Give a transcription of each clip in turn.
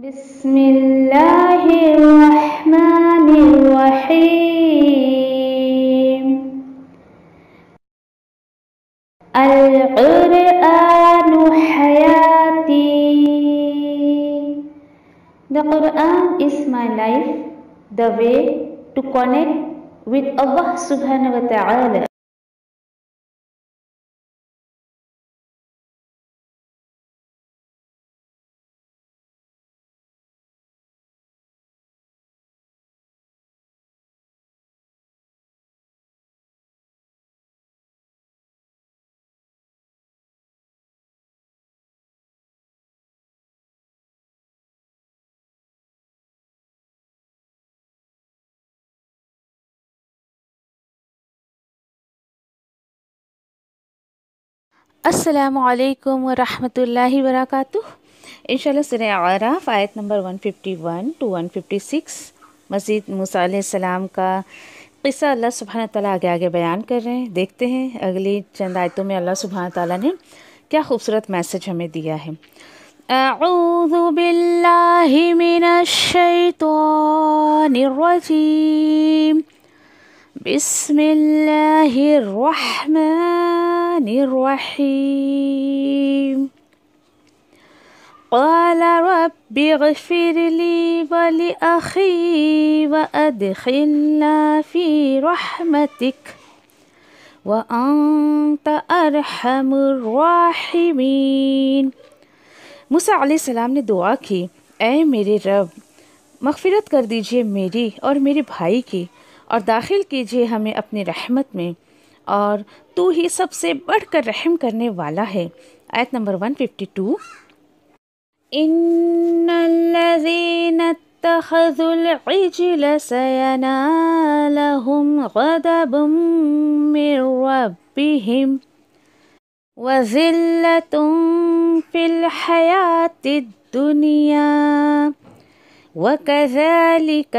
بسم الله الرحمن الرحيم القرآن حياتي The Quran is my life, the way to connect with Allah subhanahu wa ta'ala. असलकम वरहि वरक इनशा सर आराफ आयत number one fifty one to one fifty six मज़ीद मूसम का किस्सा अल्लाह सुबहान ताली आगे आगे बयान कर रहे हैं देखते हैं अगली चंद आयतों में अल्लाह सुबहान ताली ने क्या खूबसूरत मैसेज हमें दिया है بسم الله الرحمن الرحيم قال رب اغفر لي ولأخي وأدخلنا في رحمتك وأنت أرحم الراحمين موسى عليه السلام نے دعا کی اے میرے رب مغفرت کر دیجئے میری اور میرے بھائی کی और दाखिल कीजिए हमें अपनी रहमत में और तू ही सबसे बढ़कर रहम करने वाला है आयत नंबर 152 फिफ्टी اتخذوا العجل سينالهم غضب من ربهم وذلة في الحياة الدنيا वकैलिक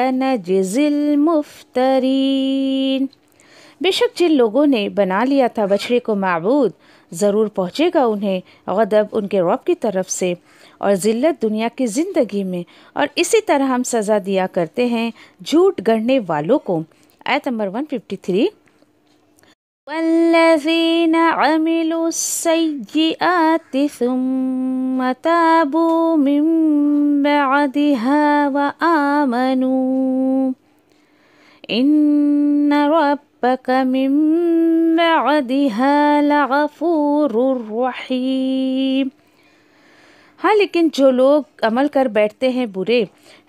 बेशक जिन लोगों ने बना लिया था बछड़े को मबूद ज़रूर पहुँचेगा उन्हें गदब उनके रब की तरफ से और ज़िल्लत दुनिया की ज़िंदगी में और इसी तरह हम सज़ा दिया करते हैं झूठ गढ़ने वालों को आयत नंबर थ्री والذين عملوا السيئات ثم تابوا من بعدها وآمنوا إن ربك من بعدها لغفور رحيم हाँ लेकिन जो लोग अमल कर बैठते हैं बुरे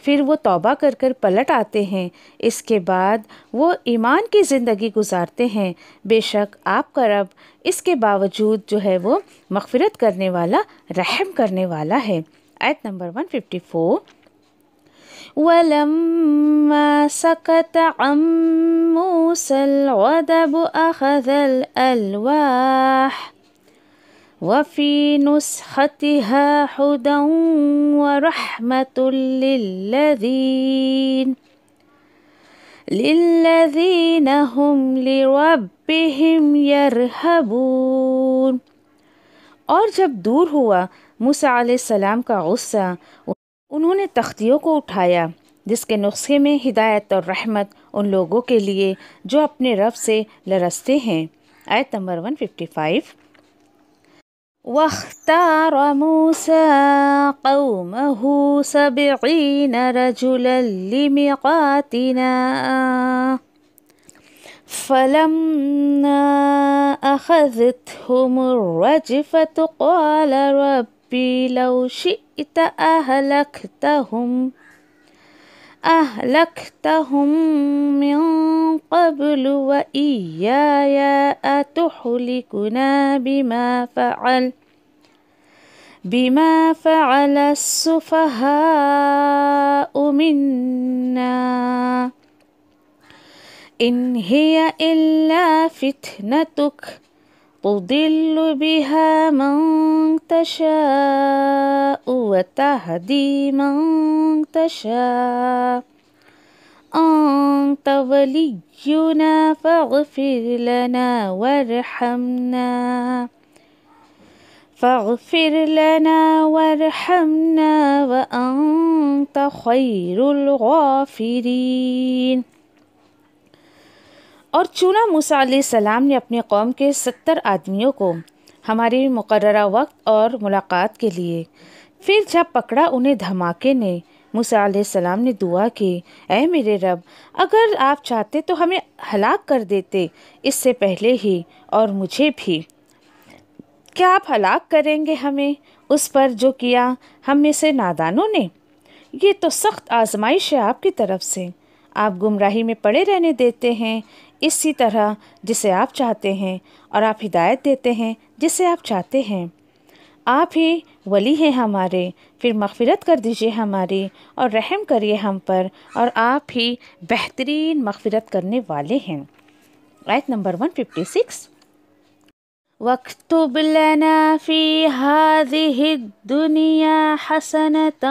फिर वो तौबा कर कर पलट आते हैं इसके बाद वो ईमान की ज़िंदगी गुजारते हैं बेशक आपका रब इसके बावजूद जो है वो मगफरत करने वाला रहम करने वाला है आयत नंबर वन फिफ्टी फोर ولما سكت عن موسى الغضب أخذ الألواح وفي نسختها هدى ورحمة للذين للذين هم لربهم يرهبون और जब दूर हुआ मूसा सलाम का गुस्सा उन्होंने तख्तियों को उठाया जिसके नुस्खे में हिदायत और रहमत उन लोगों के लिए जो अपने रब से लरसते हैं आयत नंबर 155 واختار موسى قومه سبعين رجلا لميقاتنا فلما أخذتهم الرجفة قال ربي لو شئت أهلكتهم أهلكتهم من قبل وإياي أتحلكنا بما فعل بما فعل السفهاء منا إن هي إلا فتنتك تضل بها من تشاء وتهدي من تشاء أنت ولينا فاغفر لنا وارحمنا فاغفر لنا وارحمنا وأنت خير الغافرين और चूना मूसा सलाम ने अपने कौम के सत्तर आदमियों को हमारे मुकर वक्त और मुलाकात के लिए फिर जब पकड़ा उन्हें धमाके ने मूसा सलाम ने दुआ की ए मेरे रब अगर आप चाहते तो हमें हलाक कर देते इससे पहले ही और मुझे भी क्या आप हलाक करेंगे हमें उस पर जो किया हम में से नादानों ने ये तो सख्त आजमाइश है आपकी तरफ से आप गुमराही में पड़े रहने देते हैं इसी तरह जिसे आप चाहते हैं और आप हिदायत देते हैं जिसे आप चाहते हैं आप ही वली हैं हमारे फिर मगफ़रत कर दीजिए हमारी और रहम करिए हम पर और आप ही बेहतरीन मगफ़रत करने वाले हैं आयत नंबर वन फिफ्टी सिक्स واكتب لنا في هذه الدنيا حسنة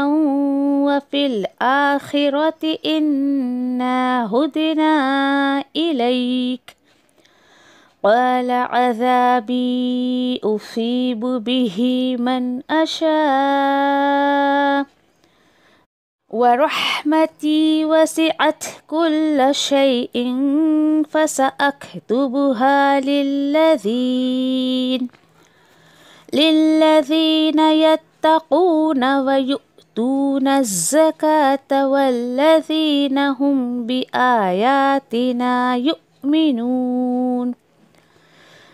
وفي الآخرة إنا هدنا إليك قال عذابي أصيب به من أشاء ورحمتي وسعت كل شيء فسأكتبها للذين للذين يتقون ويؤتون الزكاة والذين هم بآياتنا يؤمنون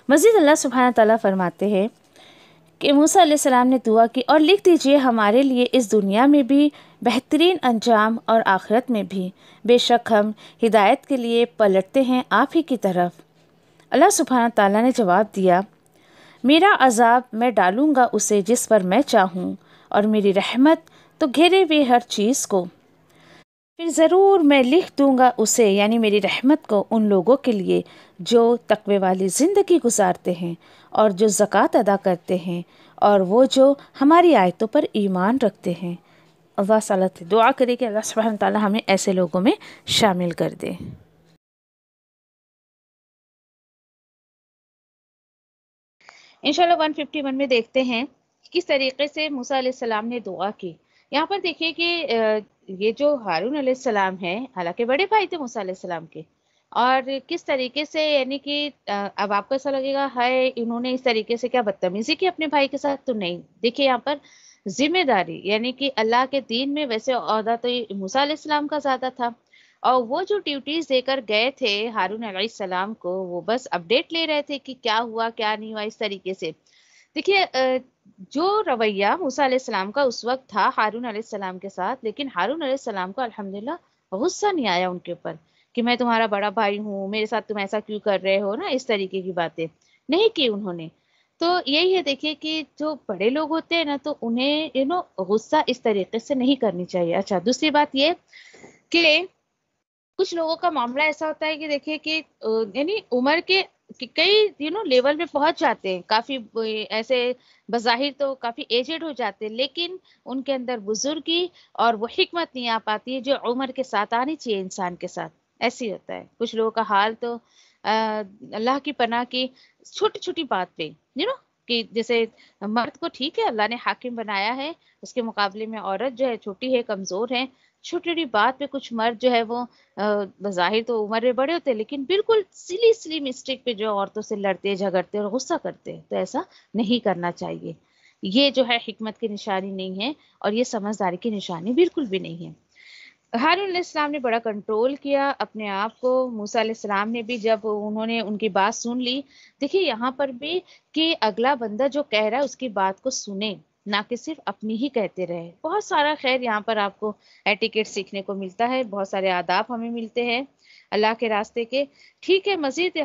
مزيد الله سبحانه وتعالى फरमाते हैं कि मूसा सलाम ने दुआ की और लिख दीजिए हमारे लिए इस दुनिया में भी बेहतरीन अंजाम और आखिरत में भी बेशक हम हिदायत के लिए पलटते हैं आप ही की तरफ अल्लाह सुबहाना ताला ने जवाब दिया मेरा अजाब मैं डालूँगा उसे जिस पर मैं चाहूँ और मेरी रहमत तो घेरे हुए हर चीज़ को फिर ज़रूर मैं लिख दूँगा उसे यानी मेरी रहमत को उन लोगों के लिए जो तकबे वाली ज़िंदगी गुजारते हैं और जो ज़क़़त अदा करते हैं और वो जो हमारी आयतों पर ईमान रखते हैं अल्लाह साल दुआ करे कि अल्लाह सुबह ताली हमें ऐसे लोगों में शामिल कर दे इंशाल्लाह 151 में देखते हैं किस तरीके से मूसा सलाम ने दुआ की यहाँ पर देखिए कि ये जो हारून सलाम है हालांकि बड़े भाई थे मूसा सलाम के और किस तरीके से यानी कि अब आपको ऐसा लगेगा हाय इन्होंने इस तरीके से क्या बदतमीजी की अपने भाई के साथ तो नहीं देखिए यहाँ पर जिम्मेदारी यानी कि अल्लाह के दीन में वैसे अहदा तो मूसा इस्लाम का ज़्यादा था और वो जो ड्यूटीज देकर गए थे हारून सलाम को वो बस अपडेट ले रहे थे कि क्या हुआ क्या नहीं हुआ इस तरीके से देखिए जो रवैया मूसा सलाम का उस वक्त था हारून सलाम के साथ लेकिन हारून सलाम को अल्हम्दुलिल्लाह गुस्सा नहीं आया उनके ऊपर कि मैं तुम्हारा बड़ा भाई हूँ मेरे साथ तुम ऐसा क्यों कर रहे हो ना इस तरीके की बातें नहीं की उन्होंने तो यही है देखिए कि जो बड़े लोग होते हैं ना तो उन्हें यू नो गुस्सा इस तरीके से नहीं करनी चाहिए अच्छा दूसरी बात ये कि कुछ लोगों का मामला ऐसा होता है कि देखिए कि यानी उम्र के कई यू नो लेवल में पहुंच जाते हैं काफी ऐसे बज़ाहिर तो काफी एजेड हो जाते हैं लेकिन उनके अंदर बुजुर्गी और वो हिकमत नहीं आ पाती है जो उम्र के साथ आनी चाहिए इंसान के साथ ऐसे ही होता है कुछ लोगों का हाल तो अल्लाह की पना की छोटी छोटी बात पे यू नो कि जैसे मर्द को ठीक है अल्लाह ने हाकिम बनाया है उसके मुकाबले में औरत जो है छोटी है कमजोर है छोटी छोटी बात पे कुछ मर्द जो है वो बाहिर तो उम्र में बड़े होते हैं लेकिन बिल्कुल सिली सिली मिस्टेक पे जो औरतों से लड़ते झगड़ते और गुस्सा करते हैं तो ऐसा नहीं करना चाहिए ये जो है हिकमत की निशानी नहीं है और ये समझदारी की निशानी बिल्कुल भी नहीं है हारून इस्लाम ने बड़ा कंट्रोल किया अपने आप को मूसा इस्लाम ने भी जब उन्होंने उनकी बात सुन ली देखिए यहाँ पर भी कि अगला बंदा जो कह रहा है उसकी बात को सुने ना कि सिर्फ अपनी ही कहते रहे बहुत सारा खैर यहाँ पर आपको एटिकेट सीखने को मिलता है बहुत सारे आदाब हमें मिलते हैं अल्लाह के रास्ते के ठीक है मजीद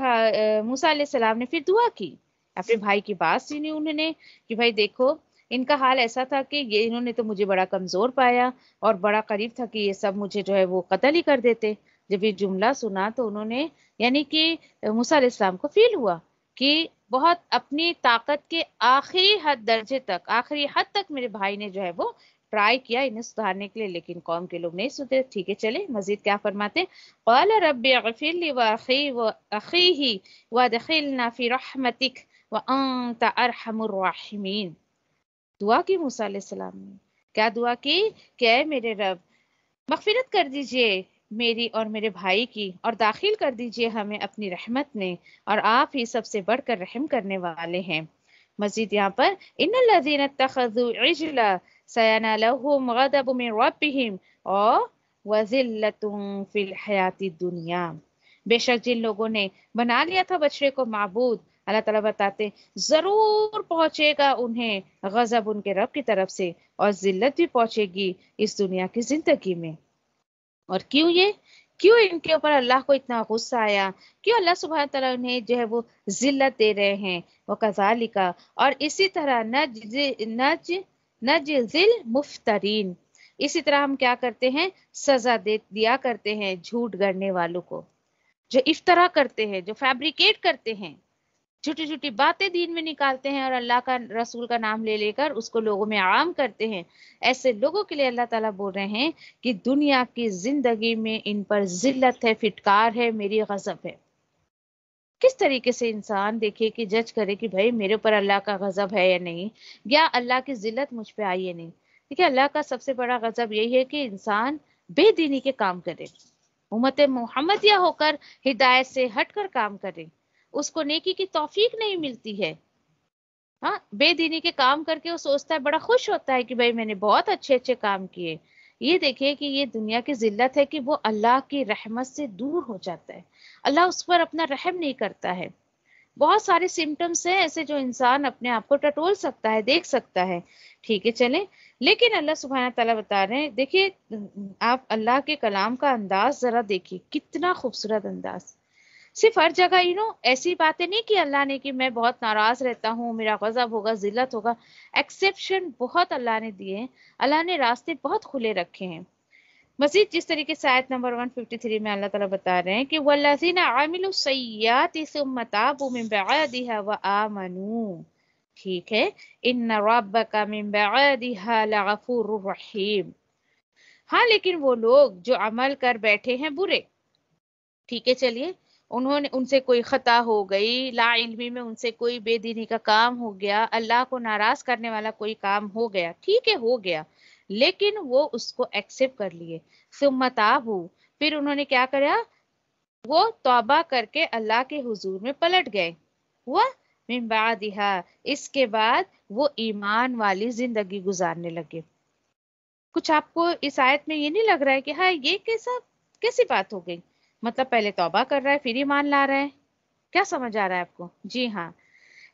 मूसा सलाम ने फिर दुआ की अपने भाई की बात सुनी उन्होंने कि भाई देखो इनका हाल ऐसा था कि ये इन्होंने तो मुझे बड़ा कमज़ोर पाया और बड़ा करीब था कि ये सब मुझे जो है वो कतल ही कर देते जब ये जुमला सुना तो उन्होंने यानी कि मूसा इस्लाम को फील हुआ कि बहुत अपनी ताकत के आखिरी हद दर्जे तक आखिरी हद तक मेरे भाई ने जो है वो ट्राई किया इन्हें सुधारने के लिए लेकिन कौम के लोग नहीं सुनते ठीक है चले मजीद क्या फरमाते कल ही दुआ की मूसा सलाम ने क्या दुआ की क्या है मेरे रब मफफरत कर दीजिए मेरी और मेरे भाई की और दाखिल कर दीजिए हमें अपनी रहमत में और आप ही सबसे बढ़कर रहम करने वाले हैं मजीद यहाँ पर इन लजीन तखला और वजिल्लतुम हयाती दुनिया बेशक जिन लोगों ने बना लिया था बछड़े को मबूद अल्लाह ताला बताते ज़रूर पहुंचेगा उन्हें गज़ब उनके रब की तरफ से और ज़िल्लत भी पहुंचेगी इस दुनिया की ज़िंदगी में और क्यों ये क्यों इनके ऊपर अल्लाह को इतना गुस्सा आया क्यों अल्लाह सुबह तला उन्हें जो है वो जिल्लत दे रहे हैं वो कजालिका और इसी तरह नज नज नज मुफ्तरीन इसी तरह हम क्या करते हैं सजा दे दिया करते हैं झूठ गढ़ने वालों को जो इफ्तरा करते हैं जो फैब्रिकेट करते हैं छोटी छोटी बातें दीन में निकालते हैं और अल्लाह का रसूल का नाम ले लेकर उसको लोगों में आम करते हैं ऐसे लोगों के लिए अल्लाह ताला बोल रहे हैं कि दुनिया की जिंदगी में इन पर जिल्लत है फिटकार है मेरी गजब है किस तरीके से इंसान देखे कि जज करे कि भाई मेरे ऊपर अल्लाह का गजब है या नहीं या अल्लाह की जिल्लत मुझ पर आई या नहीं ठीक है अल्लाह का सबसे बड़ा गजब यही है कि इंसान बेदीनी के काम करे उमत मोहम्मदिया होकर हिदायत से हटकर काम करे उसको नेकी की तोफीक नहीं मिलती है हाँ बेदीनी के काम करके वो सोचता है बड़ा खुश होता है कि भाई मैंने बहुत अच्छे अच्छे काम किए ये देखिए कि ये दुनिया की जिल्लत है कि वो अल्लाह की रहमत से दूर हो जाता है अल्लाह उस पर अपना रहम नहीं करता है बहुत सारे सिम्टम्स हैं ऐसे जो इंसान अपने आप को टटोल सकता है देख सकता है ठीक है चले लेकिन अल्लाह सुबहाना तला बता रहे हैं देखिए आप अल्लाह के कलाम का अंदाज जरा देखिए कितना खूबसूरत अंदाज़ सिर्फ हर जगह यू नो ऐसी बातें नहीं कि अल्लाह ने कि मैं बहुत नाराज रहता हूँ मेरा गजब होगा जिल्लत होगा एक्सेप्शन बहुत अल्लाह ने दिए हैं अल्लाह ने रास्ते बहुत खुले रखे हैं मजीद जिस तरीके से आयत नंबर 153 में अल्लाह ताला बता रहे हैं कि वल्लिन आमिल व ठीक है इन रब्बका मिन लगफूरुर रहीम हाँ लेकिन वो लोग जो अमल कर बैठे हैं बुरे ठीक है चलिए उन्होंने उनसे कोई ख़ता हो गई लाइलमी में उनसे कोई बेदीनी का काम हो गया अल्लाह को नाराज़ करने वाला कोई काम हो गया ठीक है हो गया लेकिन वो उसको एक्सेप्ट कर लिए फिर उन्होंने क्या करा वो तौबा करके अल्लाह के हुजूर में पलट गए हुआ मिम्बादिहा इसके बाद वो ईमान वाली जिंदगी गुजारने लगे कुछ आपको इस आयत में ये नहीं लग रहा है कि हाँ ये कैसा कैसी बात हो गई मतलब पहले तौबा कर रहा है फिर ईमान ला रहा है क्या समझ आ रहा है आपको जी हाँ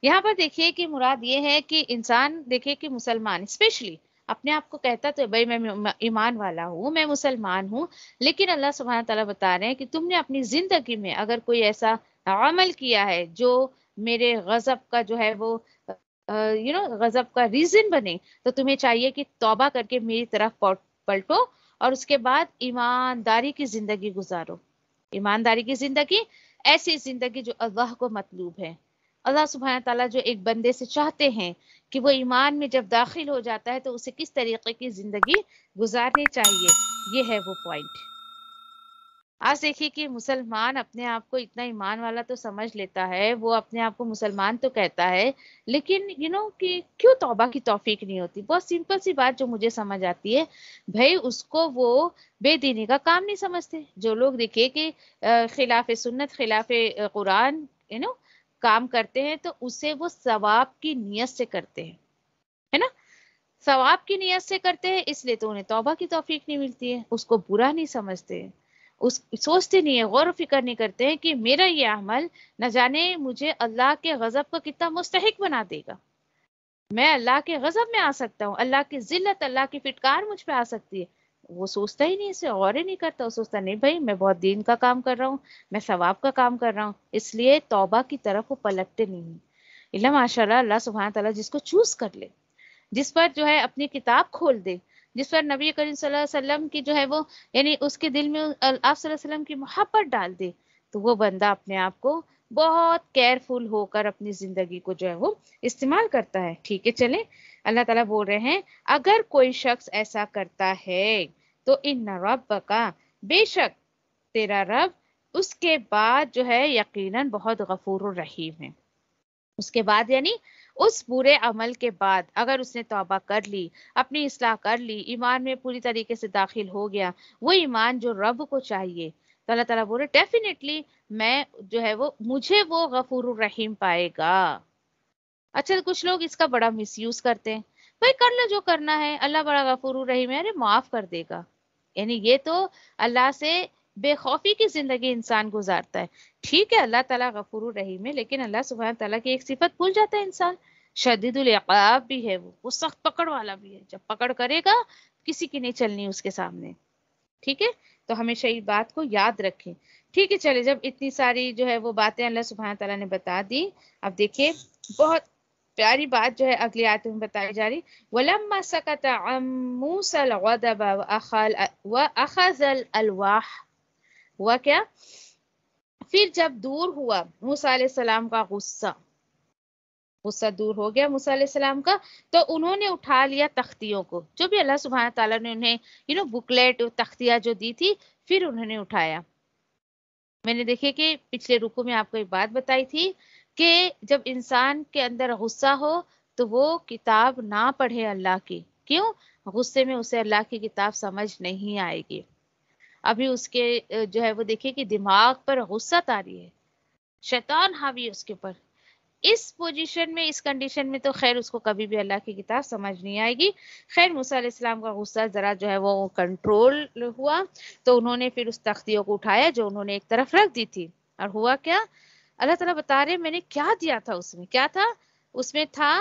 यहाँ पर देखिए कि मुराद ये है कि इंसान देखिए कि मुसलमान स्पेशली अपने आप को कहता तो भाई मैं ईमान वाला हूँ मैं मुसलमान हूँ लेकिन अल्लाह सुबहाना तला बता रहे हैं कि तुमने अपनी जिंदगी में अगर कोई ऐसा अमल किया है जो मेरे गजब का जो है वो यू नो गजब का रीजन बने तो तुम्हें चाहिए कि तौबा करके मेरी तरफ पलटो और उसके बाद ईमानदारी की जिंदगी गुजारो ईमानदारी की जिंदगी ऐसी जिंदगी जो अल्लाह को मतलूब है अल्लाह सुबहाना तला जो एक बंदे से चाहते हैं कि वो ईमान में जब दाखिल हो जाता है तो उसे किस तरीके की ज़िंदगी गुजारनी चाहिए ये है वो पॉइंट आज देखिए कि मुसलमान अपने आप को इतना ईमान वाला तो समझ लेता है वो अपने आप को मुसलमान तो कहता है लेकिन यू नो कि क्यों तौबा की तौफीक नहीं होती बहुत सिंपल सी बात जो मुझे समझ आती है भाई उसको वो बेदीनी का काम नहीं समझते जो लोग देखे कि खिलाफ सुन्नत खिलाफ कुरान यू नो काम करते हैं तो उसे वो सवाब की नीयत से करते हैं है ना सवाब की नीयत से करते हैं इसलिए तो उन्हें तौबा की तौफीक नहीं मिलती है उसको बुरा नहीं समझते उस सोचते नहीं है गौर फिक्र नहीं करते हैं कि मेरा ये अमल न जाने मुझे अल्लाह के गज़ब का कितना मुस्तक बना देगा मैं अल्लाह के गज़ब में आ सकता हूँ अल्लाह की जिल्लत अल्लाह की फिटकार मुझ पर आ सकती है वो सोचता ही नहीं इसे और ही नहीं करता वो सोचता नहीं भाई मैं बहुत दीन का काम कर रहा हूँ मैं सवाब का काम कर रहा हूँ इसलिए तौबा की तरफ वो पलटते नहीं इला माशा अल्लाह सुबह तला जिसको चूज कर ले जिस पर जो है अपनी किताब खोल दे जिस पर नबी करीम वसल्लम की जो है वो यानी उसके दिल में आप वसल्लम की मोहब्बत डाल दे तो वो बंदा अपने आप को बहुत केयरफुल होकर अपनी जिंदगी को जो है वो इस्तेमाल करता है ठीक है चले अल्लाह ताला बोल रहे हैं अगर कोई शख्स ऐसा करता है तो इन रब का बेशक तेरा रब उसके बाद जो है यकीनन बहुत गफूर रहीम है उसके बाद यानी उस बुरे अमल के बाद अगर उसने तोबा कर ली अपनी असलाह कर ली ईमान में पूरी तरीके से दाखिल हो गया वो ईमान जो रब को चाहिए तो अल्लाह तला बोले डेफिनेटली मैं जो है वो मुझे वो गफूर रहीम पाएगा अच्छा तो कुछ लोग इसका बड़ा यूज करते हैं भाई कर लो जो करना है अल्लाह बड़ा गफूर रहीम है अरे माफ कर देगा यानी ये तो अल्लाह से बेखौफी की जिंदगी इंसान गुजारता है ठीक है अल्लाह ताला गफूर रहीम है लेकिन अल्लाह सुबह ताला की एक सिफत भूल जाता है इंसान शदीदुल्काब भी है वो वो सख्त पकड़ वाला भी है जब पकड़ करेगा किसी की नहीं चलनी उसके सामने ठीक है तो हमेशा इस बात को याद रखें ठीक है चले जब इतनी सारी जो है वो बातें अल्लाह सुबहान तला ने बता दी अब देखिए बहुत प्यारी बात जो है अगली आयत में बताई जा रही वलम्मा सकता गदब अखल व अखल अलवाह हुआ क्या फिर जब दूर हुआ मूसा सलाम का गुस्सा गुस्सा दूर हो गया मूसा सलाम का तो उन्होंने उठा लिया तख्तियों को जो भी अल्लाह सुबह तला ने उन्हें यू नो बुकलेट तख्तिया जो दी थी फिर उन्होंने उठाया मैंने देखे कि पिछले रुको में आपको एक बात बताई थी कि जब इंसान के अंदर गुस्सा हो तो वो किताब ना पढ़े अल्लाह की क्यों गुस्से में उसे अल्लाह की किताब समझ नहीं आएगी अभी उसके जो है वो देखिए कि दिमाग पर गुस्सा आ रही है शैतान हावी है उसके ऊपर इस पोजीशन में इस कंडीशन में तो खैर उसको कभी भी अल्लाह की किताब समझ नहीं आएगी खैर मूसम का गुस्सा ज़रा जो है वो कंट्रोल हुआ तो उन्होंने फिर उस तख्तियों को उठाया जो उन्होंने एक तरफ रख दी थी और हुआ क्या अल्लाह तला बता रहे मैंने क्या दिया था उसमें क्या था उसमें था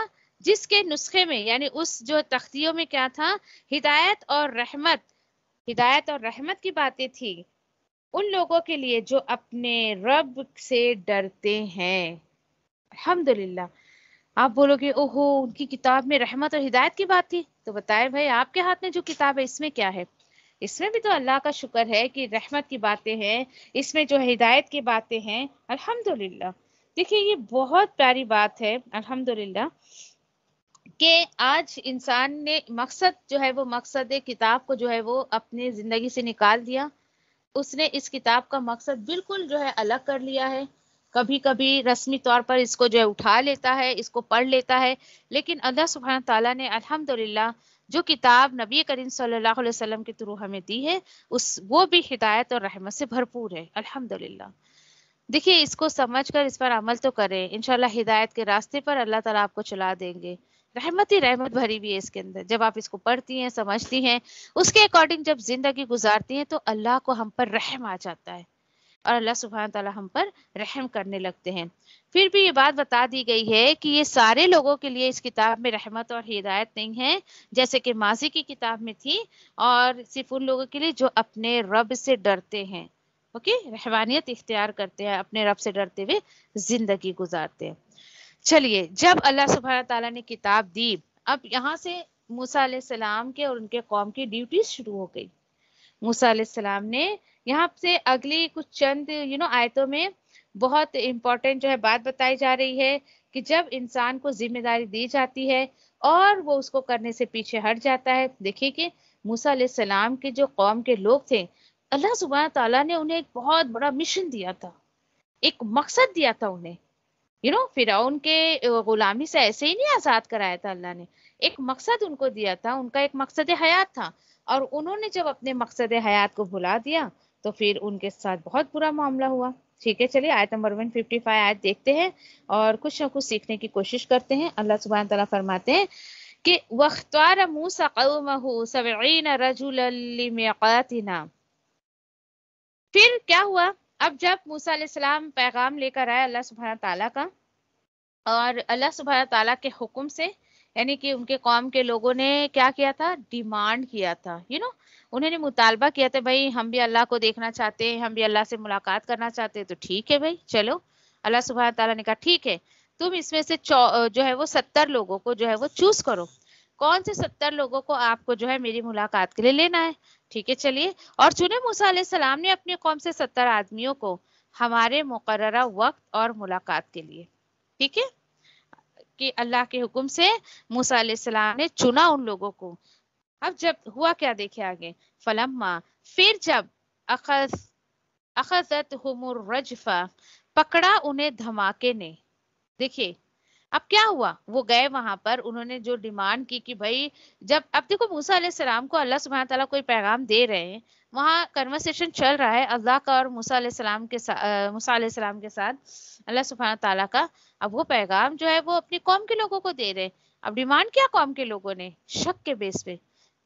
जिसके नुस्खे में यानी उस जो तख्तियों में क्या था हिदायत और रहमत हिदायत और रहमत की बातें थी उन लोगों के लिए जो अपने रब से डरते हैं अल्हम्दुलिल्लाह आप बोलोगे ओहो उनकी किताब में रहमत और हिदायत की बात थी तो बताए भाई आपके हाथ में जो किताब है इसमें क्या है इसमें भी तो अल्लाह का शुक्र है कि रहमत की बातें हैं इसमें जो हिदायत की बातें हैं अल्हम्दुलिल्लाह देखिए ये बहुत प्यारी बात है अल्हम्दुलिल्लाह कि आज इंसान ने मकसद जो है वो मकसद किताब को जो है वो अपने ज़िंदगी से निकाल दिया उसने इस किताब का मकसद बिल्कुल जो है अलग कर लिया है कभी कभी रस्मी तौर पर इसको जो है उठा लेता है इसको पढ़ लेता है लेकिन अल्लाह सुबहान तला ने अल्हम्दुलिल्लाह जो किताब नबी करीम सल्लल्लाहु अलैहि वसल्लम के थ्रू हमें दी है उस वो भी हिदायत और रहमत से भरपूर है अल्हम्दुलिल्लाह देखिए इसको समझ कर इस पर अमल तो करें इनशाला हिदायत के रास्ते पर अल्लाह ताला आपको चला देंगे रहमत ही रहमत भरी हुई है इसके अंदर जब आप इसको पढ़ती हैं समझती हैं उसके अकॉर्डिंग जब जिंदगी गुजारती हैं तो अल्लाह को हम पर रहम आ जाता है और अल्लाह सुबहान तला हम पर रहम करने लगते हैं फिर भी ये बात बता दी गई है कि ये सारे लोगों के लिए इस किताब में रहमत और हिदायत नहीं है जैसे कि माजी की किताब में थी और सिर्फ उन लोगों के लिए जो अपने रब से डरते हैं ओके रहमानियत इख्तियार करते हैं अपने रब से डरते हुए ज़िंदगी गुजारते हैं चलिए जब अल्लाह सुबह तला ने किताब दी अब यहाँ से मूसा सलाम के और उनके कौम की ड्यूटी शुरू हो गई मूसा सलाम ने यहाँ से अगली कुछ चंद यू नो आयतों में बहुत इम्पोर्टेंट जो है बात बताई जा रही है कि जब इंसान को जिम्मेदारी दी जाती है और वो उसको करने से पीछे हट जाता है देखिए कि मूसा सलाम के जो कौम के लोग थे अल्लाह सुबह तला ने उन्हें एक बहुत बड़ा मिशन दिया था एक मकसद दिया था उन्हें यू नो फिर उनके गुलामी से ऐसे ही नहीं आज़ाद कराया था अल्लाह ने एक मकसद उनको दिया था उनका एक मकसद हयात था और उन्होंने जब अपने मकसद हयात को भुला दिया तो फिर उनके साथ बहुत बुरा मामला हुआ ठीक है चलिए आयत नंबर वन फिफ्टी फाइव आयत देखते हैं और कुछ ना कुछ सीखने की कोशिश करते हैं अल्लाह सुबहान तला फरमाते हैं कि वख्तार मूसा सवीन फिर क्या हुआ अब जब मूसा सलाम पैगाम लेकर आए अल्लाह सुबह ताला का और अल्लाह सुबह ताला के हुक्म से यानी कि उनके कौम के लोगों ने क्या किया था डिमांड किया था यू नो उन्होंने मुतालबा किया था भाई हम भी अल्लाह को देखना चाहते हैं हम भी अल्लाह से मुलाकात करना चाहते हैं तो ठीक है भाई चलो अल्लाह सुबहाना ताला ने कहा ठीक है तुम इसमें से जो है वो सत्तर लोगों को जो है वो चूज करो कौन से सत्तर लोगों को आपको जो है मेरी मुलाकात के लिए लेना है ठीक है चलिए और चुने मूसा सलाम ने अपनी कौम से सत्तर आदमियों को हमारे मुकर वक्त और मुलाकात के लिए ठीक है कि अल्लाह के हुक्म से मूसा सलाम ने चुना उन लोगों को अब जब हुआ क्या देखे आगे फलम्मा फिर जब अखज अखजत हमर रजफा पकड़ा उन्हें धमाके ने देखिए अब क्या हुआ वो गए वहां पर उन्होंने जो डिमांड की कि भाई जब अब देखो मूसा सलाम को अल्लाह सुबह तला कोई पैगाम दे रहे हैं वहाँ कन्वर्सेशन चल रहा है अल्लाह का और मूसा सलाम के साथ मूसा सलाम के साथ अल्लाह सुबह तला का अब वो पैगाम जो है वो अपनी कौम के लोगों को दे रहे हैं अब डिमांड क्या कौम के लोगों ने शक के बेस पे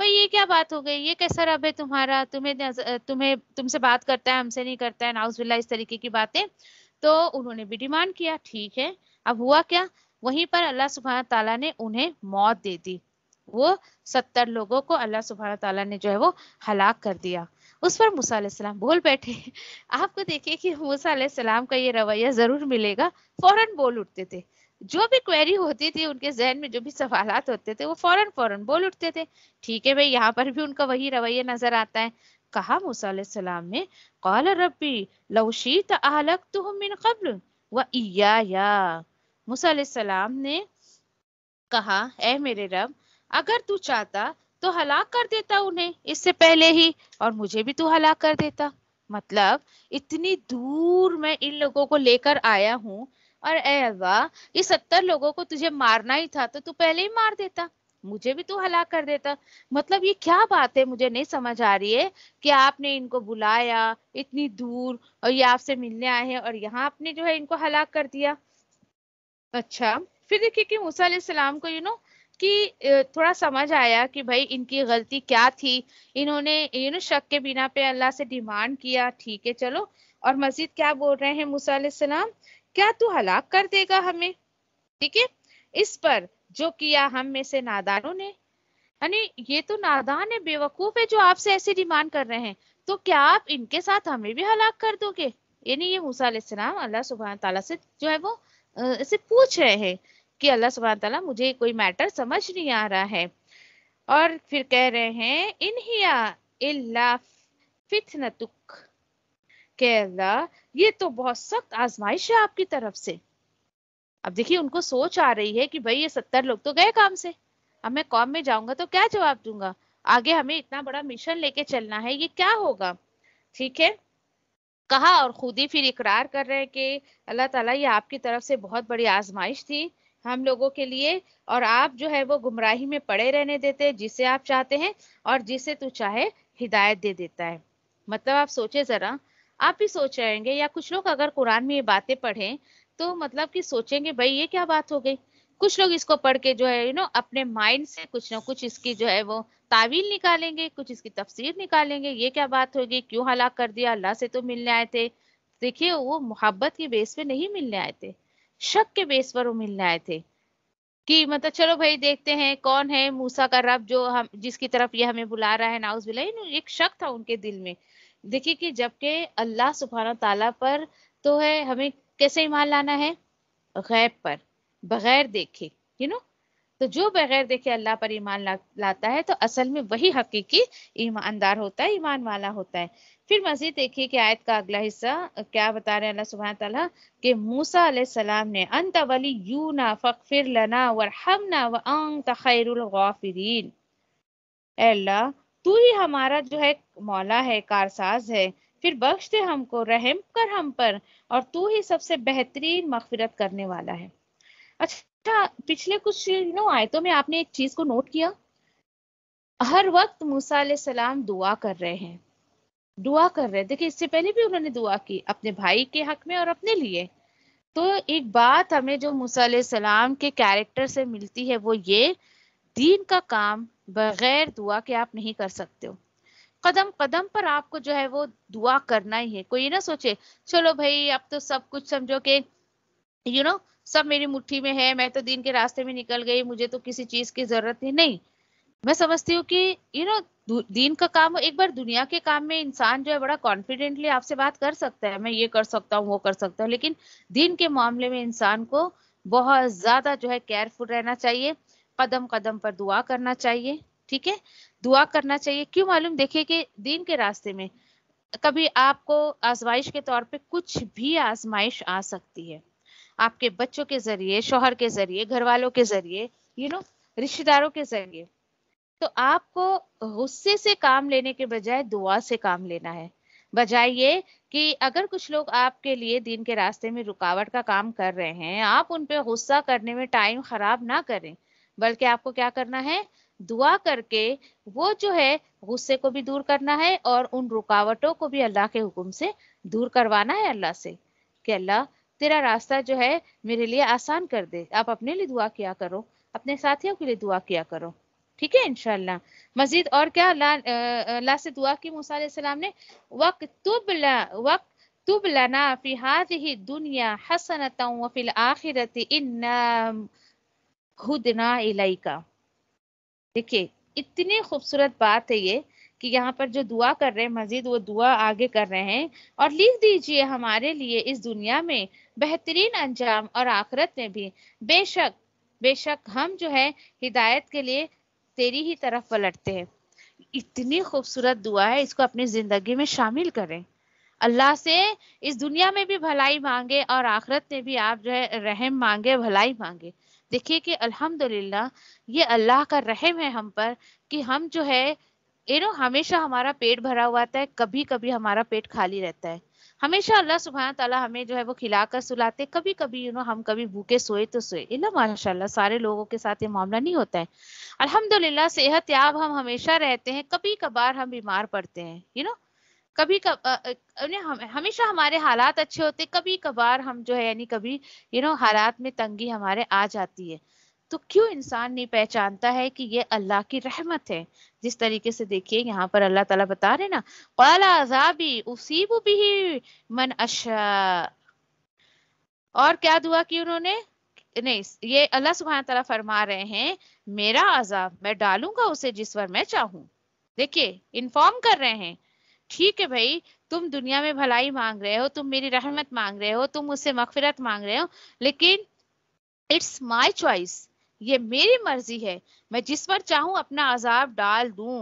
भाई ये क्या बात हो गई ये कैसा रब है तुम्हारा तुम्हें तुम्हें तुमसे बात करता है हमसे नहीं करता है नाउस इस तरीके की बातें तो उन्होंने भी डिमांड किया ठीक है अब हुआ क्या वहीं पर अल्लाह सुबहान तला ने उन्हें मौत दे दी वो सत्तर लोगों को अल्लाह सुबहाना तला ने जो है वो हलाक कर दिया उस पर मूसा बोल बैठे आपको देखिए कि मूसा का ये रवैया जरूर मिलेगा फौरन बोल उठते थे जो भी क्वेरी होती थी उनके जहन में जो भी सवाल होते थे वो फौरन फौरन बोल उठते थे ठीक है भाई यहाँ पर भी उनका वही रवैया नजर आता है कहा मूसा ने कौल रबी लवशीत आलक तुम मिन कबल व या मुसलम ने कहा ऐ मेरे रब अगर तू चाहता तो हलाक कर देता उन्हें इससे पहले ही और मुझे भी तू हलाक कर देता मतलब इतनी दूर मैं इन लोगों को लेकर आया हूँ और ए अल्लाह ये सत्तर लोगों को तुझे मारना ही था तो तू पहले ही मार देता मुझे भी तू हला कर देता मतलब ये क्या बात है मुझे नहीं समझ आ रही है कि आपने इनको बुलाया इतनी दूर और ये आपसे मिलने आए हैं और यहाँ आपने जो है इनको हलाक कर दिया अच्छा फिर देखिए कि मूसा सलाम को यू नो कि थोड़ा समझ आया कि भाई इनकी गलती क्या थी इन्होंने यू नो शक के बिना पे अल्लाह से डिमांड किया ठीक है चलो और मजीद क्या बोल रहे हैं मूसा सलाम क्या तू हलाक कर देगा हमें ठीक है इस पर जो किया हम में से नादानों ने यानी ये तो नादान है बेवकूफ है जो आपसे ऐसी डिमांड कर रहे हैं तो क्या आप इनके साथ हमें भी हलाक कर दोगे यानी ये मूसा सलाम अल्लाह सुबह तला से जो है वो से पूछ रहे हैं कि अल्लाह सुबह तला मुझे कोई मैटर समझ नहीं आ रहा है और फिर कह रहे हैं इनहिया फितनतुक के अल्लाह ये तो बहुत सख्त आजमाइश है आपकी तरफ से अब देखिए उनको सोच आ रही है कि भाई ये सत्तर लोग तो गए काम से अब मैं कॉम में जाऊंगा तो क्या जवाब दूंगा आगे हमें इतना बड़ा मिशन लेके चलना है ये क्या होगा ठीक है कहा और खुद ही फिर इकरार कर रहे हैं कि अल्लाह ताला ये आपकी तरफ से बहुत बड़ी आजमाइश थी हम लोगों के लिए और आप जो है वो गुमराही में पड़े रहने देते हैं जिसे आप चाहते हैं और जिसे तू चाहे हिदायत दे देता है मतलब आप सोचे ज़रा आप भी सोच रहेंगे या कुछ लोग अगर कुरान में ये बातें पढ़ें तो मतलब कि सोचेंगे भाई ये क्या बात हो गई कुछ लोग इसको पढ़ के जो है यू नो अपने माइंड से कुछ ना कुछ इसकी जो है वो तावील निकालेंगे कुछ इसकी तफसीर निकालेंगे ये क्या बात होगी क्यों हलाक कर दिया अल्लाह से तो मिलने आए थे देखिए वो मोहब्बत के बेस पे नहीं मिलने आए थे शक के बेस पर वो मिलने आए थे कि मतलब चलो भाई देखते हैं कौन है मूसा का रब जो हम जिसकी तरफ ये हमें बुला रहा है नाउज एक शक था उनके दिल में देखिए कि जबकि अल्लाह सुबहाना ताला पर तो है हमें कैसे ईमान लाना है गैब पर बगैर देखे यू नो तो जो बगैर देखे अल्लाह पर ईमान ला, लाता है तो असल में वही हकीकी ईमानदार होता है ईमान वाला होता है फिर मजीद देखिए कि आयत का अगला हिस्सा क्या बता रहे हैं अल्लाह सुबह तला कि मूसा सलाम ने अंत वली यूना फ़िर लना वरहमना व अंत अल्लाह तू ही हमारा जो है मौला है कारसाज है फिर बख्श दे हमको रहम कर हम पर और तू ही सबसे बेहतरीन मफफरत करने वाला है अच्छा अच्छा पिछले कुछ नो आए आयतों में आपने एक चीज को नोट किया हर वक्त मूसा सलाम दुआ कर रहे हैं दुआ कर रहे हैं देखिए इससे पहले भी उन्होंने दुआ की अपने भाई के हक में और अपने लिए तो एक बात हमें जो मूसा सलाम के कैरेक्टर से मिलती है वो ये दीन का काम बगैर दुआ के आप नहीं कर सकते हो कदम कदम पर आपको जो है वो दुआ करना ही है कोई ना सोचे चलो भाई अब तो सब कुछ समझो कि यू नो सब मेरी मुट्ठी में है मैं तो दिन के रास्ते में निकल गई मुझे तो किसी चीज की जरूरत ही नहीं मैं समझती हूँ कि यू नो दिन का काम एक बार दुनिया के काम में इंसान जो है बड़ा कॉन्फिडेंटली आपसे बात कर सकता है मैं ये कर सकता हूँ वो कर सकता हूँ लेकिन दिन के मामले में इंसान को बहुत ज्यादा जो है केयरफुल रहना चाहिए कदम कदम पर दुआ करना चाहिए ठीक है दुआ करना चाहिए क्यों मालूम देखिए कि दिन के रास्ते में कभी आपको आजमाइश के तौर पे कुछ भी आजमाइश आ सकती है आपके बच्चों के जरिए शोहर के जरिए घर वालों के जरिए यू नो रिश्तेदारों के जरिए तो आपको गुस्से से काम लेने के बजाय दुआ से काम लेना है बजाय ये कि अगर कुछ लोग आपके लिए दिन के रास्ते में रुकावट का काम कर रहे हैं आप उन पर गुस्सा करने में टाइम खराब ना करें बल्कि आपको क्या करना है दुआ करके वो जो है गुस्से को भी दूर करना है और उन रुकावटों को भी अल्लाह के हुक्म से दूर करवाना है अल्लाह से कि अल्लाह तेरा रास्ता जो है मेरे लिए आसान कर दे आप अपने लिए दुआ किया करो अपने साथियों के लिए दुआ किया करो ठीक है इनशाला मजीद और क्या ला, से दुआ की मूसा ने वक तुबला वक तुब लना फी दुनिया हसनता वफिल आखिरत इन्ना इलाई का देखिए इतनी खूबसूरत बात है ये कि यहाँ पर जो दुआ कर रहे हैं मजीद वो दुआ आगे कर रहे हैं और लिख दीजिए हमारे लिए इस दुनिया में बेहतरीन अंजाम और आखरत में भी बेशक बेशक हम जो है हिदायत के लिए तेरी ही तरफ पलटते हैं इतनी खूबसूरत दुआ है इसको अपनी जिंदगी में शामिल करें अल्लाह से इस दुनिया में भी भलाई मांगे और आखरत में भी आप जो है रहम मांगे भलाई मांगे देखिए कि अल्हम्दुलिल्लाह ये अल्लाह का रहम है हम पर कि हम जो है यू नो हमेशा हमारा पेट भरा हुआ आता है कभी कभी हमारा पेट खाली रहता है हमेशा अल्लाह सुबह तला हमें जो है वो खिलाकर सुलाते कभी कभी यू नो हम कभी भूखे सोए तो सोए इला माशाल्लाह सारे लोगों के साथ ये मामला नहीं होता है अल्हम्दुलिल्लाह सेहत याब हम हमेशा रहते हैं कभी कभार हम बीमार पड़ते हैं यू नो कभी कब हमेशा हमारे हालात अच्छे होते कभी कभार हम जो है यानी कभी यू नो हालात में तंगी हमारे आ जाती है तो क्यों इंसान नहीं पहचानता है कि ये अल्लाह की रहमत है जिस तरीके से देखिए यहाँ पर अल्लाह ताला बता रहे ना कला अजाबी वो भी मन अशा और क्या दुआ की उन्होंने नहीं ये अल्लाह सुबहान तला फरमा रहे हैं मेरा अजाब मैं डालूंगा उसे जिस पर मैं चाहूं देखिए इन्फॉर्म कर रहे हैं ठीक है भाई तुम दुनिया में भलाई मांग रहे हो तुम मेरी रहमत मांग रहे हो तुम मुझसे मगफिरत मांग रहे हो लेकिन इट्स माई चॉइस ये मेरी मर्जी है मैं जिस पर चाहू अपना अजाब डाल दूं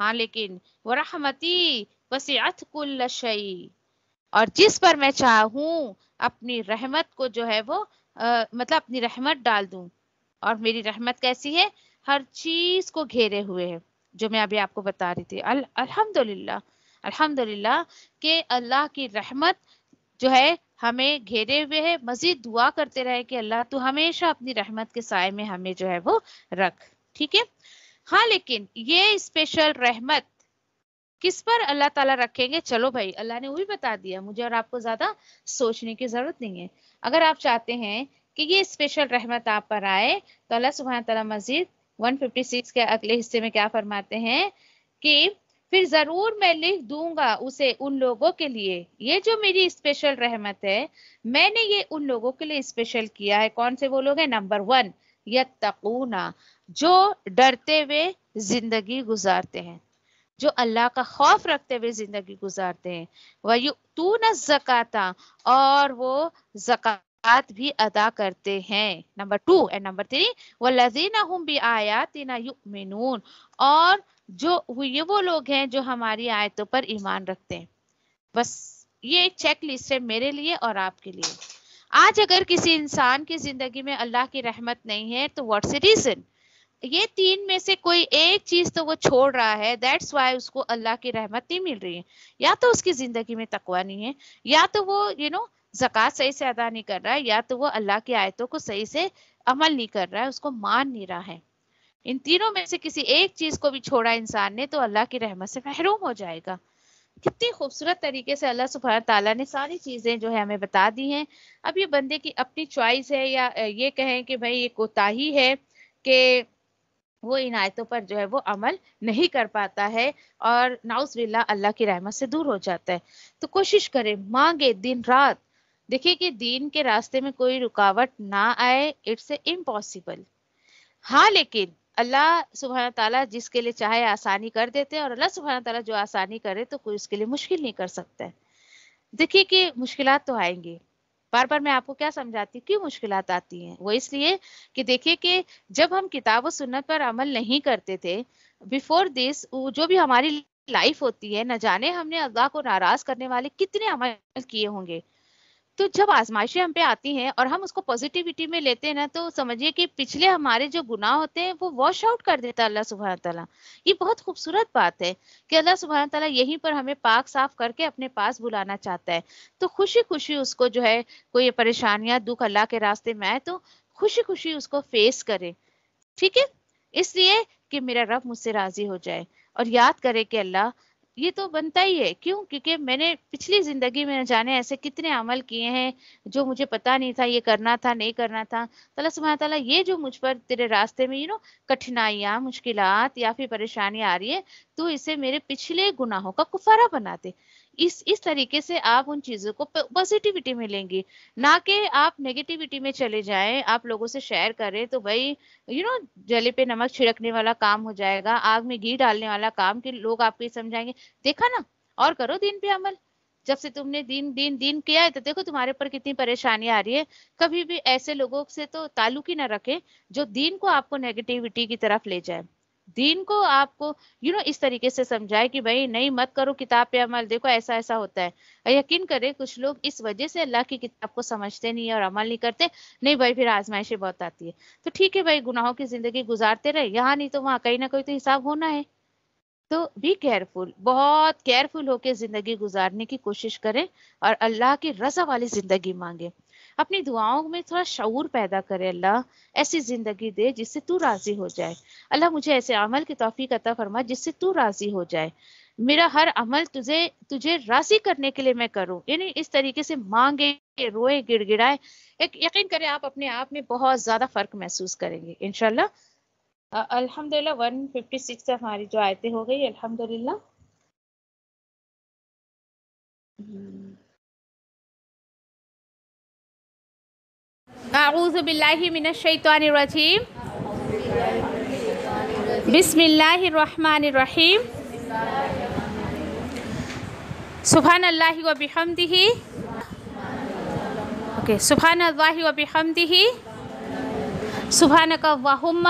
हाँ लेकिन वह रहमती वसीत कुल शई और जिस पर मैं चाहू अपनी रहमत को जो है वो आ, मतलब अपनी रहमत डाल दूं और मेरी रहमत कैसी है हर चीज को घेरे हुए है जो मैं अभी आपको बता रही थी अल, अल्हम्दुलिल्लाह अल्हम्दुलिल्लाह के अल्लाह की रहमत जो है हमें घेरे हुए है मजीद दुआ करते रहे कि अल्लाह तो हमेशा अपनी रहमत के साय में हमें जो है वो रख ठीक है हाँ लेकिन ये स्पेशल रहमत किस पर अल्लाह ताला रखेंगे चलो भाई अल्लाह ने वो भी बता दिया मुझे और आपको ज्यादा सोचने की जरूरत नहीं है अगर आप चाहते हैं कि ये स्पेशल रहमत आप पर आए तो अल्लाह सुबह तला मजीद 156 के अगले हिस्से में क्या फरमाते हैं कि फिर जरूर मैं लिख दूंगा उसे उन लोगों के लिए ये जो मेरी स्पेशल रहमत है मैंने ये उन लोगों के लिए स्पेशल किया है कौन से वो लोग हैं नंबर वन यकूना जो डरते हुए जिंदगी गुजारते हैं जो अल्लाह का खौफ रखते हुए जिंदगी गुजारते हैं वह तू न जकाता और वो जकत जक़ात भी अदा करते हैं number two and number three वह लजीना हम भी आया तीना और जो ये वो लोग हैं जो हमारी आयतों पर ईमान रखते हैं बस ये एक चेक लिस्ट है मेरे लिए और आपके लिए आज अगर किसी इंसान की जिंदगी में अल्लाह की रहमत नहीं है तो व्हाट्स रीजन ये तीन में से कोई एक चीज तो वो छोड़ रहा है दैट्स वाई उसको अल्लाह की रहमत नहीं मिल रही है या तो उसकी जिंदगी में तकवा नहीं है या तो वो यू नो जक़ात सही से अदा नहीं कर रहा है या तो वो अल्लाह की आयतों को सही से अमल नहीं कर रहा है उसको मान नहीं रहा है इन तीनों में से किसी एक चीज को भी छोड़ा इंसान ने तो अल्लाह की रहमत से महरूम हो जाएगा कितनी खूबसूरत तरीके से अल्लाह सुबह ताला ने सारी चीज़ें जो है हमें बता दी हैं अब ये बंदे की अपनी चॉइस है या ये कहें कि भाई ये कोताही है कि वो इन आयतों पर जो है वो अमल नहीं कर पाता है और नाउस बिल्ला अल्लाह की रहमत से दूर हो जाता है तो कोशिश करें मांगे दिन रात देखिए कि दीन के रास्ते में कोई रुकावट ना आए इट्स इम्पॉसिबल हाँ लेकिन अल्लाह सुबहाना तला जिसके लिए चाहे आसानी कर देते हैं और अल्लाह सुबहाना तला जो आसानी करे तो कोई उसके लिए मुश्किल नहीं कर सकता है देखिए कि मुश्किल तो आएंगी बार बार मैं आपको क्या समझाती क्यों मुश्किल आती हैं वो इसलिए कि देखिए कि जब हम किताब सुन्नत पर अमल नहीं करते थे बिफोर दिस जो भी हमारी लाइफ होती है न जाने हमने अल्लाह को नाराज करने वाले कितने अमल किए होंगे तो जब आजमाइशें हम पे आती हैं और हम उसको पॉजिटिविटी में लेते हैं ना तो समझिए कि पिछले हमारे जो गुनाह होते हैं वो वॉश आउट कर देता है अल्लाह सुबह तला ये बहुत खूबसूरत बात है कि अल्लाह सुबह तला यहीं पर हमें पाक साफ करके अपने पास बुलाना चाहता है तो खुशी खुशी उसको जो है कोई परेशानियां दुख अल्लाह के रास्ते में आए तो खुशी खुशी उसको फेस करे ठीक है इसलिए कि मेरा रब मुझसे राजी हो जाए और याद करे कि अल्लाह ये तो बनता ही है क्यों क्योंकि मैंने पिछली जिंदगी में जाने ऐसे कितने अमल किए हैं जो मुझे पता नहीं था ये करना था नहीं करना था तला सुबह तला ये जो मुझ पर तेरे रास्ते में यू नो कठिनाइयाँ मुश्किल या फिर परेशानियाँ आ रही है तो इसे मेरे पिछले गुनाहों का कुफारा बना दे इस इस तरीके से आप उन चीजों को पॉजिटिविटी में लेंगी ना कि आप नेगेटिविटी में चले जाएं आप लोगों से शेयर करें तो भाई यू नो जले पे नमक छिड़कने वाला काम हो जाएगा आग में घी डालने वाला काम कि लोग आपको समझाएंगे देखा ना और करो दिन पे अमल जब से तुमने दिन दिन दिन किया है तो देखो तुम्हारे ऊपर कितनी परेशानी आ रही है कभी भी ऐसे लोगों से तो ताल्लुक ही ना रखें जो दिन को आपको नेगेटिविटी की तरफ ले जाए दीन को आपको यू you नो know, इस तरीके से समझाए कि भाई नहीं मत करो किताब पे अमल देखो ऐसा ऐसा होता है यकीन करें कुछ लोग इस वजह से अल्लाह की किताब को समझते नहीं है और अमल नहीं करते नहीं भाई फिर आजमाइशें बहुत आती है तो ठीक है भाई गुनाहों की जिंदगी गुजारते रहे यहाँ नहीं तो वहाँ कहीं ना कहीं तो हिसाब होना है तो बी केयरफुल बहुत केयरफुल होकर जिंदगी गुजारने की कोशिश करें और अल्लाह की रजा वाली जिंदगी मांगे अपनी दुआओं में थोड़ा शूर पैदा करे अल्लाह ऐसी ज़िंदगी दे जिससे तू राज़ी हो जाए अल्लाह मुझे ऐसे अमल की तोफ़ी अता फरमा जिससे तू राज़ी हो जाए मेरा हर अमल तुझे तुझे राजी करने के लिए मैं करूं यानी इस तरीके से मांगे रोए गिड़गिड़ाए एक यकीन करें आप अपने आप में बहुत ज़्यादा फ़र्क महसूस करेंगे इनशाला अलहमदिल्ला वन फिफ्टी सिक्स हमारी जो आयतें हो गई अलहमदिल्ला हम्म। أعوذ بالله من الشيطان الرجيم بسم الله الرحمن الرحيم سبحان الله وبحمده okay. سبحان الله وبحمده سبحانك اللهم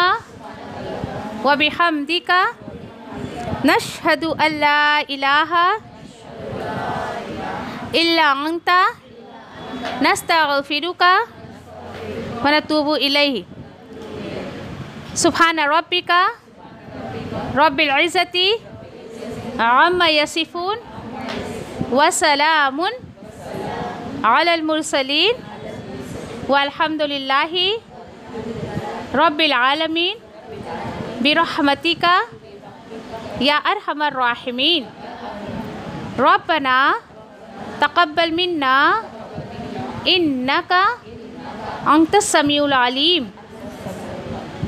وبحمدك نشهد أن لا إله إلا أنت نستغفرك ونتوب إليه سبحان ربك رب العزة عما يصفون وسلام على المرسلين والحمد لله رب العالمين برحمتك يا أرحم الراحمين ربنا تقبل منا إنك أنت السميع العليم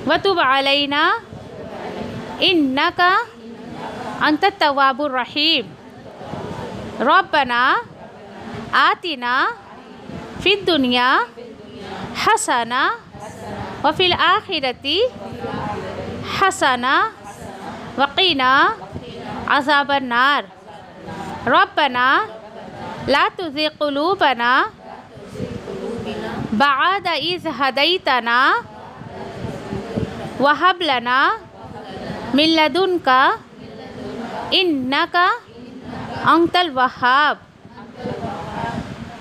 وتب علينا إنك أنت التواب الرحيم ربنا آتنا في الدنيا حسنة وفي الآخرة حسنة وقنا عذاب النار ربنا لا تزغ قلوبنا بعد إذ هديتنا وهب لنا من لدنك إنك أنت الوهاب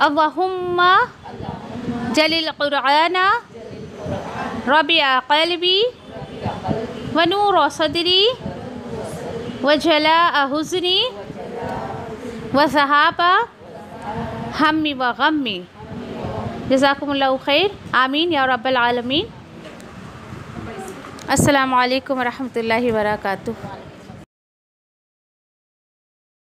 اللهم جل القرآن ربيع قلبي ونور صدري وجلاء حزني وذهاب همي وغمي جزاكم الله خير آمين يا رب العالمين السلام عليكم ورحمة الله وبركاته